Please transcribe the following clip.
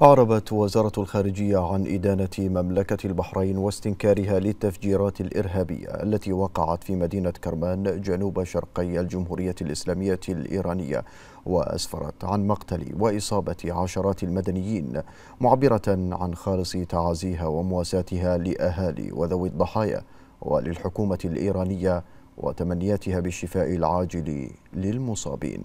أعربت وزارة الخارجية عن إدانة مملكة البحرين واستنكارها للتفجيرات الإرهابية التي وقعت في مدينة كرمان جنوب شرقي الجمهورية الإسلامية الإيرانية وأسفرت عن مقتل وإصابة عشرات المدنيين معبرة عن خالص تعازيها ومواساتها لأهالي وذوي الضحايا وللحكومة الإيرانية وتمنياتها بالشفاء العاجل للمصابين